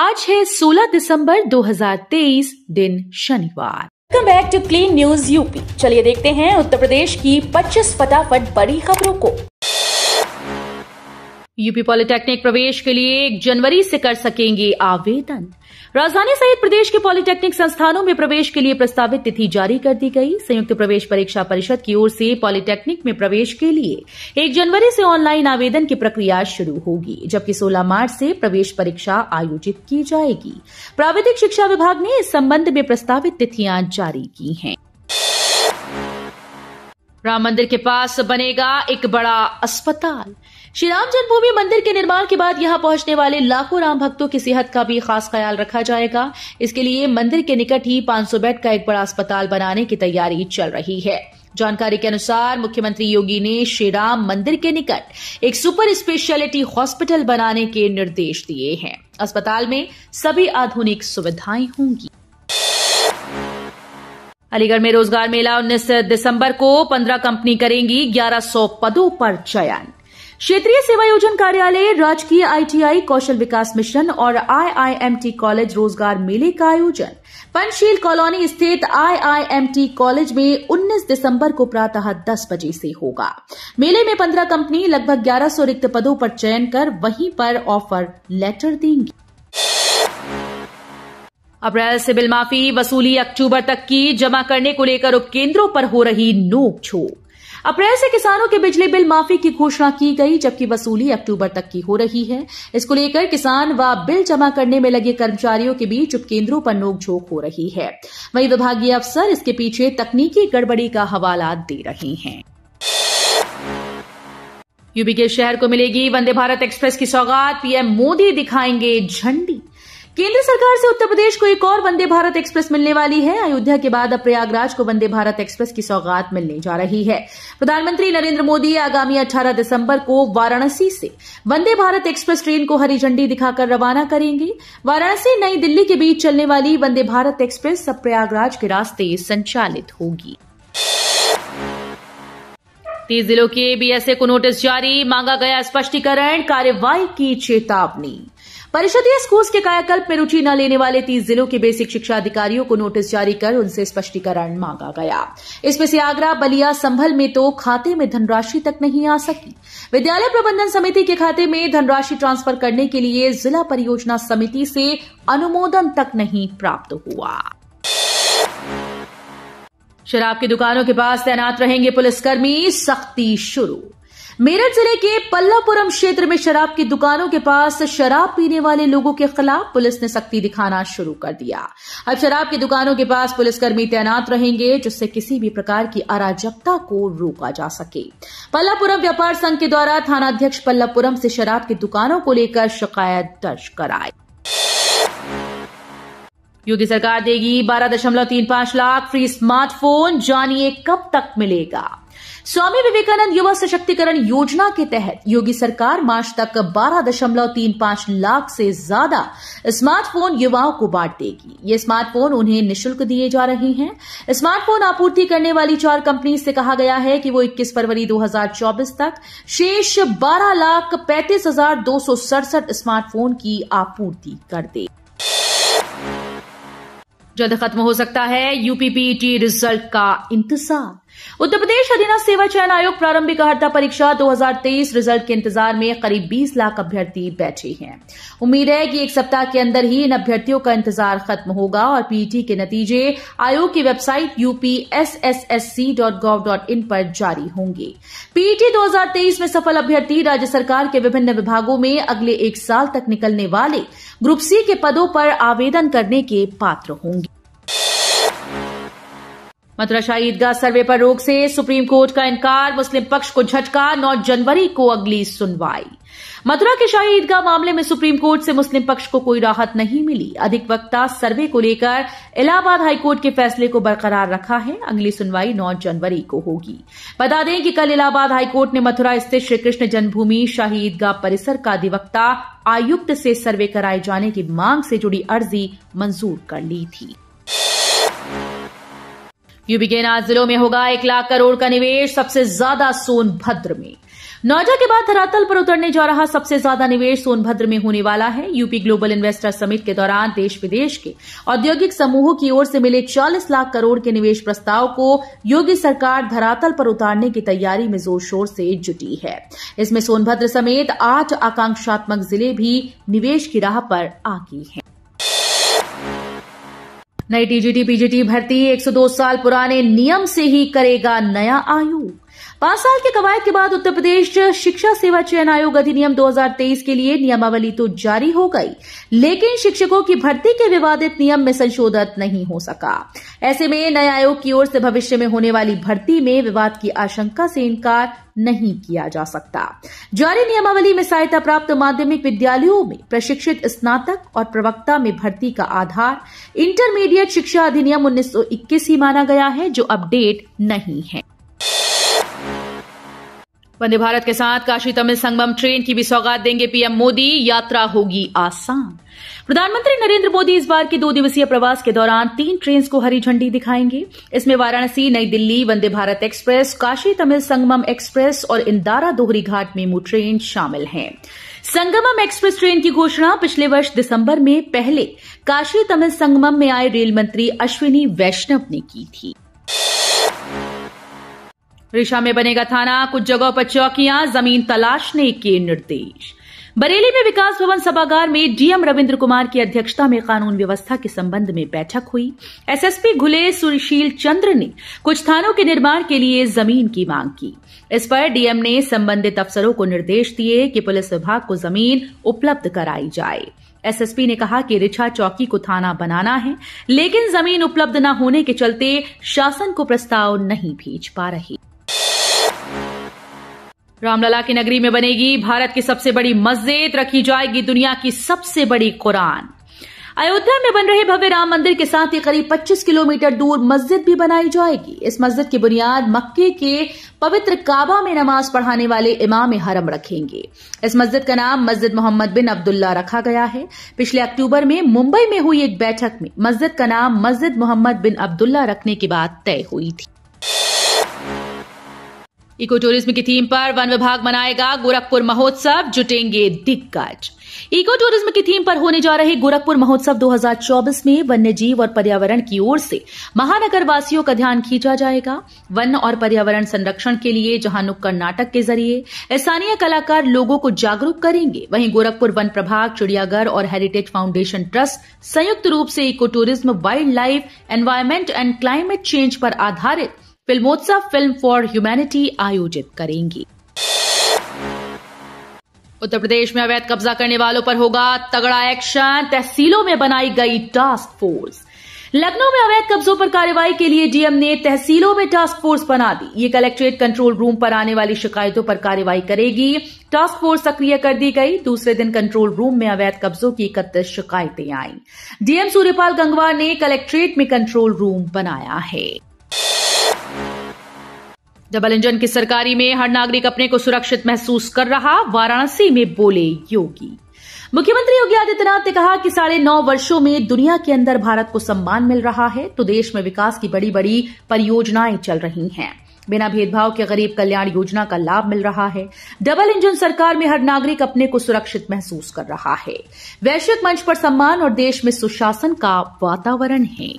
आज है 16 दिसंबर 2023 दिन शनिवार welcome back to clean news UP चलिए देखते हैं उत्तर प्रदेश की 25 फटाफट बड़ी खबरों को यूपी पॉलिटेक्निक प्रवेश के लिए 1 जनवरी से कर सकेंगे आवेदन राजधानी सहित प्रदेश के पॉलिटेक्निक संस्थानों में प्रवेश के लिए प्रस्तावित तिथि जारी कर दी गई संयुक्त प्रवेश परीक्षा परिषद की ओर से पॉलिटेक्निक में प्रवेश के लिए एक जनवरी से ऑनलाइन आवेदन की प्रक्रिया शुरू होगी जबकि 16 मार्च से प्रवेश परीक्षा आयोजित की जाएगी प्राविधिक शिक्षा विभाग ने इस संबंध में प्रस्तावित तिथियां जारी की हैं राम मंदिर के पास बनेगा एक बड़ा अस्पताल श्री राम जन्मभूमि मंदिर के निर्माण के बाद यहां पहुंचने वाले लाखों राम भक्तों की सेहत का भी खास ख्याल रखा जाएगा इसके लिए मंदिर के निकट ही 500 बेड का एक बड़ा अस्पताल बनाने की तैयारी चल रही है जानकारी के अनुसार मुख्यमंत्री योगी ने श्री राम मंदिर के निकट एक सुपर स्पेशलिटी हॉस्पिटल बनाने के निर्देश दिए हैं अस्पताल में सभी आधुनिक सुविधाएं होंगी अलीगढ़ में रोजगार मेला 19 दिसंबर को 15 कंपनी करेंगी 1100 पदों पर चयन क्षेत्रीय सेवायोजन कार्यालय राजकीय आईटीआई कौशल विकास मिशन और आईआईएमटी कॉलेज रोजगार मेले का आयोजन पंचशील कॉलोनी स्थित आईआईएमटी कॉलेज में 19 दिसंबर को प्रातः 10 बजे से होगा मेले में 15 कंपनी लगभग 1100 रिक्त पदों पर चयन कर वहीं पर ऑफर लेटर देंगी अप्रैल से बिल माफी वसूली अक्टूबर तक की जमा करने को लेकर उपकेंद्रों पर हो रही नोकझोंक अप्रैल से किसानों के बिजली बिल माफी की घोषणा की गई जबकि वसूली अक्टूबर तक की हो रही है इसको लेकर किसान व बिल जमा करने में लगे कर्मचारियों के बीच उपकेंद्रों पर नोकझोंक हो रही है वहीं विभागीय अफसर इसके पीछे तकनीकी गड़बड़ी का हवाला दे रहे हैं यूपी के शहर को मिलेगी वंदे भारत एक्सप्रेस की सौगात पीएम मोदी दिखाएंगे झंडी केंद्र सरकार से उत्तर प्रदेश को एक और वंदे भारत एक्सप्रेस मिलने वाली है अयोध्या के बाद अब प्रयागराज को वंदे भारत एक्सप्रेस की सौगात मिलने जा रही है प्रधानमंत्री नरेंद्र मोदी आगामी 18 दिसंबर को वाराणसी से वंदे भारत एक्सप्रेस ट्रेन को हरी झंडी दिखाकर रवाना करेंगे वाराणसी नई दिल्ली के बीच चलने वाली वंदे भारत एक्सप्रेस अब प्रयागराज के रास्ते संचालित होगी तीस जिलों के बीएसए को नोटिस जारी मांगा गया स्पष्टीकरण कार्यवाही की चेतावनी परिषदीय स्कूल्स के कायाकल्प में रुचि न लेने वाले तीस जिलों के बेसिक शिक्षा अधिकारियों को नोटिस जारी कर उनसे स्पष्टीकरण मांगा गया इसमें से आगरा बलिया संभल में तो खाते में धनराशि तक नहीं आ सकी विद्यालय प्रबंधन समिति के खाते में धनराशि ट्रांसफर करने के लिए जिला परियोजना समिति से अनुमोदन तक नहीं प्राप्त हुआ शराब की दुकानों के पास तैनात रहेंगे पुलिसकर्मी सख्ती शुरू मेरठ जिले के पल्लापुरम क्षेत्र में शराब की दुकानों के पास शराब पीने वाले लोगों के खिलाफ पुलिस ने सख्ती दिखाना शुरू कर दिया अब शराब की दुकानों के पास पुलिसकर्मी तैनात रहेंगे जिससे किसी भी प्रकार की अराजकता को रोका जा सके पल्लापुरम व्यापार संघ के द्वारा थानाध्यक्ष पल्लापुरम से शराब की दुकानों को लेकर शिकायत दर्ज कराई योगी सरकार देगी बारह दशमलव तीन पांच लाख फ्री स्मार्टफोन जानिए कब तक मिलेगा स्वामी विवेकानंद युवा सशक्तिकरण योजना के तहत योगी सरकार मार्च तक बारह दशमलव तीन पांच लाख से ज्यादा स्मार्टफोन युवाओं को बांट देगी ये स्मार्टफोन उन्हें निशुल्क दिए जा रहे हैं स्मार्टफोन आपूर्ति करने वाली चार कंपनी से कहा गया है कि वो 21 फरवरी 2024 तक शेष बारह लाख पैंतीस हजार दो सौ सड़सठ स्मार्टफोन की आपूर्ति कर दे जल्द खत्म हो सकता है यूपीपीटी रिजल्ट का इंतजार उत्तर प्रदेश अधीना सेवा चयन आयोग प्रारंभिक अहर्ता परीक्षा 2023 रिजल्ट के इंतजार में करीब 20 लाख अभ्यर्थी बैठे हैं उम्मीद है कि एक सप्ताह के अंदर ही इन अभ्यर्थियों का इंतजार खत्म होगा और पीईटी e के नतीजे आयोग की वेबसाइट यूपीएसएसएससी.gov.in पर जारी होंगे पीईटी e 2023 में सफल अभ्यर्थी राज्य सरकार के विभिन्न विभागों में अगले एक साल तक निकलने वाले ग्रुप सी के पदों पर आवेदन करने के पात्र होंगे शाही ईदगाह सर्वे पर रोक से सुप्रीम कोर्ट का इनकार मुस्लिम पक्ष को झटका 9 जनवरी को अगली सुनवाई मथुरा के शाही ईदगाह मामले में सुप्रीम कोर्ट से मुस्लिम पक्ष को कोई राहत नहीं मिली अधिक वक्ता सर्वे को लेकर इलाहाबाद हाईकोर्ट के फैसले को बरकरार रखा है अगली सुनवाई 9 जनवरी को होगी बता दें कि कल इलाहाबाद हाईकोर्ट ने मथुरा स्थित श्रीकृष्ण जन्मभूमि शाही ईदगाह परिसर का अधिवक्ता आयुक्त से सर्वे कराए जाने की मांग से जुड़ी अर्जी मंजूर कर ली थी यूपी के इन जिलों में होगा एक लाख करोड़ का निवेश सबसे ज्यादा सोनभद्र में नौजा के बाद धरातल पर उतरने जा रहा सबसे ज्यादा निवेश सोनभद्र में होने वाला है यूपी ग्लोबल इन्वेस्टर समिट के दौरान देश विदेश के औद्योगिक समूहों की ओर से मिले 40 लाख करोड़ के निवेश प्रस्ताव को योगी सरकार धरातल पर उतारने की तैयारी में जोर शोर से जुटी है इसमें सोनभद्र समेत आठ आकांक्षात्मक जिले भी निवेश की राह पर आगे हैं नई टीजीटी पीजीटी भर्ती 102 साल पुराने नियम से ही करेगा नया आयोग पांच साल के कवायद के बाद उत्तर प्रदेश शिक्षा सेवा चयन आयोग अधिनियम 2023 के लिए नियमावली तो जारी हो गई लेकिन शिक्षकों की भर्ती के विवादित नियम में संशोधन नहीं हो सका ऐसे में नए आयोग की ओर से भविष्य में होने वाली भर्ती में विवाद की आशंका से इनकार नहीं किया जा सकता जारी नियमावली में सहायता प्राप्त माध्यमिक विद्यालयों में प्रशिक्षित स्नातक और प्रवक्ता में भर्ती का आधार इंटरमीडिएट शिक्षा अधिनियम उन्नीस ही माना गया है जो अपडेट नहीं है वंदे भारत के साथ काशी तमिल संगम ट्रेन की भी सौगात देंगे पीएम मोदी यात्रा होगी आसान प्रधानमंत्री नरेंद्र मोदी इस बार के दो दिवसीय प्रवास के दौरान तीन ट्रेन को हरी झंडी दिखाएंगे इसमें वाराणसी नई दिल्ली वंदे भारत एक्सप्रेस काशी तमिल संगमम एक्सप्रेस और इंदारा दोहरी घाट मेमू ट्रेन शामिल हैं संगमम एक्सप्रेस ट्रेन की घोषणा पिछले वर्ष दिसंबर में पहले काशी तमिल संगमम में आए रेल मंत्री अश्विनी वैष्णव ने की थी ऋषा में बनेगा थाना कुछ जगहों पर चौकियां जमीन तलाशने के निर्देश बरेली में विकास भवन सभागार में डीएम रविंद्र कुमार की अध्यक्षता में कानून व्यवस्था के संबंध में बैठक हुई एसएसपी घुले सुशील चंद्र ने कुछ थानों के निर्माण के लिए जमीन की मांग की इस पर डीएम ने संबंधित अफसरों को निर्देश दिए कि पुलिस विभाग को जमीन उपलब्ध कराई जाए एसएसपी ने कहा कि रिछा चौकी को थाना बनाना है लेकिन जमीन उपलब्ध न होने के चलते शासन को प्रस्ताव नहीं भेज पा रही रामलला की नगरी में बनेगी भारत की सबसे बड़ी मस्जिद रखी जाएगी दुनिया की सबसे बड़ी कुरान अयोध्या में बन रहे भव्य राम मंदिर के साथ ही करीब 25 किलोमीटर दूर मस्जिद भी बनाई जाएगी इस मस्जिद की बुनियाद मक्के के पवित्र काबा में नमाज पढ़ाने वाले इमाम हरम रखेंगे इस मस्जिद का नाम मस्जिद मोहम्मद बिन अब्दुल्ला रखा गया है पिछले अक्टूबर में मुंबई में हुई एक बैठक में मस्जिद का नाम मस्जिद मोहम्मद बिन अब्दुल्ला रखने की बात तय हुई थी इको टूरिज्म की थीम पर वन विभाग मनाएगा गोरखपुर महोत्सव जुटेंगे दिग्गज इको टूरिज्म की थीम पर होने जा रहे गोरखपुर महोत्सव 2024 में वन्य जीव और पर्यावरण की ओर से महानगर वासियों का ध्यान खींचा जाएगा वन और पर्यावरण संरक्षण के लिए जहां नुक्कड़ नाटक के जरिए स्थानीय कलाकार लोगों को जागरूक करेंगे वहीं गोरखपुर वन प्रभाग चिड़ियाघर और हेरिटेज फाउंडेशन ट्रस्ट संयुक्त रूप से eco tourism wildlife environment and climate change पर आधारित फिल्मोत्सव फिल्म फॉर ह्यूमैनिटी आयोजित करेंगी उत्तर प्रदेश में अवैध कब्जा करने वालों पर होगा तगड़ा एक्शन तहसीलों में बनाई गई टास्क फोर्स लखनऊ में अवैध कब्जों पर कार्रवाई के लिए डीएम ने तहसीलों में टास्क फोर्स बना दी ये कलेक्ट्रेट कंट्रोल रूम पर आने वाली शिकायतों पर कार्रवाई करेगी टास्क फोर्स सक्रिय कर दी गई दूसरे दिन कंट्रोल रूम में अवैध कब्जों की इकतीस शिकायतें आईं डीएम सूर्यपाल गंगवार ने कलेक्ट्रेट में कंट्रोल रूम बनाया है डबल इंजन की सरकारी में हर नागरिक अपने को सुरक्षित महसूस कर रहा वाराणसी में बोले योगी मुख्यमंत्री योगी आदित्यनाथ ने कहा कि साढ़े नौ वर्षो में दुनिया के अंदर भारत को सम्मान मिल रहा है तो देश में विकास की बड़ी बड़ी परियोजनाएं चल रही हैं बिना भेदभाव के गरीब कल्याण योजना का लाभ मिल रहा है डबल इंजन सरकार में हर नागरिक अपने को सुरक्षित महसूस कर रहा है वैश्विक मंच पर सम्मान और देश में सुशासन का वातावरण है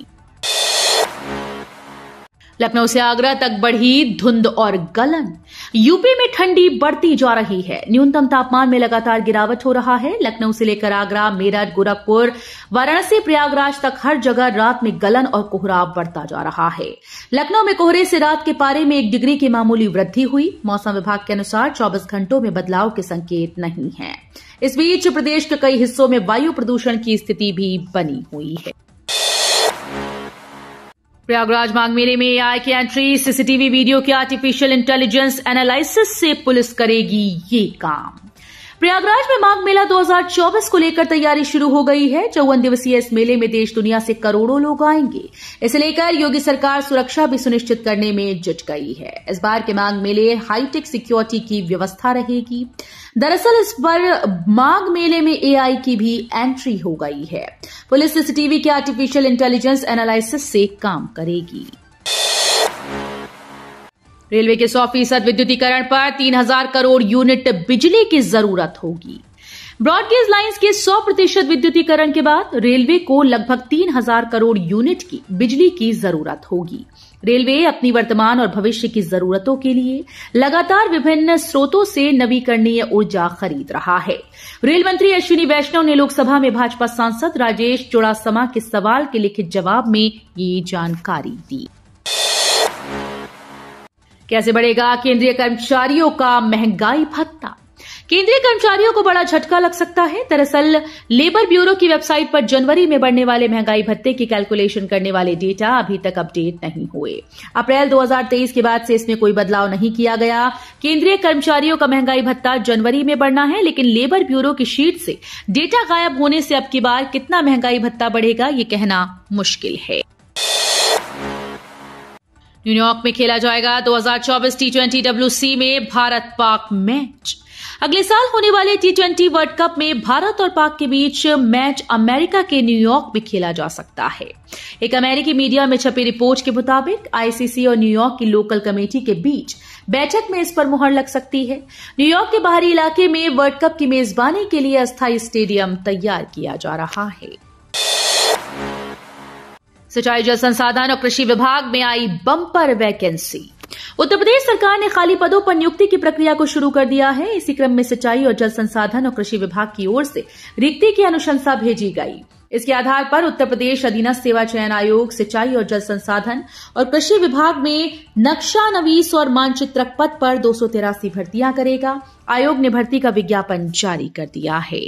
लखनऊ से आगरा तक बढ़ी धुंध और गलन यूपी में ठंडी बढ़ती जा रही है न्यूनतम तापमान में लगातार गिरावट हो रहा है लखनऊ से लेकर आगरा मेरठ गोरखपुर वाराणसी प्रयागराज तक हर जगह रात में गलन और कोहरा बढ़ता जा रहा है लखनऊ में कोहरे से रात के पारे में एक डिग्री की मामूली वृद्धि हुई मौसम विभाग के अनुसार चौबीस घंटों में बदलाव के संकेत नहीं है इस बीच प्रदेश के कई हिस्सों में वायु प्रदूषण की स्थिति भी बनी हुई है प्रयागराज मांग मेले में एआई की एंट्री सीसीटीवी वीडियो की आर्टिफिशियल इंटेलिजेंस एनालिसिस से पुलिस करेगी ये काम प्रयागराज में माघ मेला 2024 को लेकर तैयारी शुरू हो गई है चौवन दिवसीय इस मेले में देश दुनिया से करोड़ों लोग आएंगे इसे लेकर योगी सरकार सुरक्षा भी सुनिश्चित करने में जुट गई है इस बार के माघ मेले हाईटेक सिक्योरिटी की व्यवस्था रहेगी दरअसल इस पर माघ मेले में एआई की भी एंट्री हो गई है पुलिस सीसीटीवी के आर्टिफिशियल इंटेलिजेंस एनालिसिस से काम करेगी रेलवे के सौ फीसद विद्युतीकरण पर तीन हजार करोड़ यूनिट बिजली की जरूरत होगी ब्रॉडगेज लाइंस के 100 प्रतिशत विद्युतीकरण के बाद रेलवे को लगभग 3000 करोड़ यूनिट की बिजली की जरूरत होगी रेलवे अपनी वर्तमान और भविष्य की जरूरतों के लिए लगातार विभिन्न स्रोतों से नवीकरणीय ऊर्जा खरीद रहा है रेल मंत्री अश्विनी वैष्णव ने लोकसभा में भाजपा सांसद राजेश चुड़ासमा के सवाल के लिखित जवाब में ये जानकारी दी कैसे बढ़ेगा केंद्रीय कर्मचारियों का महंगाई भत्ता केंद्रीय कर्मचारियों को बड़ा झटका लग सकता है दरअसल लेबर ब्यूरो की वेबसाइट पर जनवरी में बढ़ने वाले महंगाई भत्ते की कैलकुलेशन करने वाले डेटा अभी तक अपडेट नहीं हुए अप्रैल 2023 के बाद से इसमें कोई बदलाव नहीं किया गया केंद्रीय कर्मचारियों का महंगाई भत्ता जनवरी में बढ़ना है लेकिन लेबर ब्यूरो की शीट से डेटा गायब होने से अब की बार कितना महंगाई भत्ता बढ़ेगा ये कहना मुश्किल है न्यूयॉर्क में खेला जाएगा 2024 टी ट्वेंटी डब्ल्यू में भारत पाक मैच अगले साल होने वाले टी ट्वेंटी वर्ल्ड कप में भारत और पाक के बीच मैच अमेरिका के न्यूयॉर्क में खेला जा सकता है एक अमेरिकी मीडिया में छपी रिपोर्ट के मुताबिक आईसीसी और न्यूयॉर्क की लोकल कमेटी के बीच बैठक में इस पर मुहर लग सकती है न्यूयॉर्क के बाहरी इलाके में वर्ल्ड कप की मेजबानी के लिए अस्थायी स्टेडियम तैयार किया जा रहा है सिंचाई जल संसाधन और कृषि विभाग में आई बम्पर वैकेंसी उत्तर प्रदेश सरकार ने खाली पदों पर नियुक्ति की प्रक्रिया को शुरू कर दिया है इसी क्रम में सिंचाई और जल संसाधन और कृषि विभाग की ओर से रिक्ति की अनुशंसा भेजी गई इसके आधार पर उत्तर प्रदेश अधीनस्थ सेवा चयन आयोग सिंचाई और जल संसाधन और कृषि विभाग में नक्शा नवीस और मानचित्रक पद पर दो भर्तियां करेगा आयोग ने भर्ती का विज्ञापन जारी कर दिया है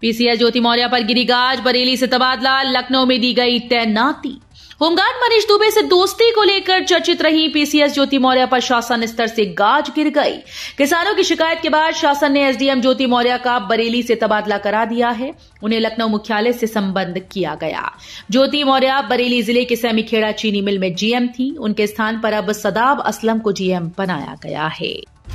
पीसीएस ज्योति मौर्य पर गिरी गाज बरेली से तबादला लखनऊ में दी गई तैनाती होमगार्ड मनीष दुबे से दोस्ती को लेकर चर्चित रही पीसीएस ज्योति मौर्य पर शासन स्तर से गाज गिर गई किसानों की शिकायत के बाद शासन ने एसडीएम ज्योति मौर्य का बरेली से तबादला करा दिया है उन्हें लखनऊ मुख्यालय से संबंध किया गया ज्योति मौर्य बरेली जिले के सैमीखेड़ा चीनी मिल में जीएम थी उनके स्थान पर अब सदाब असलम को जीएम बनाया गया है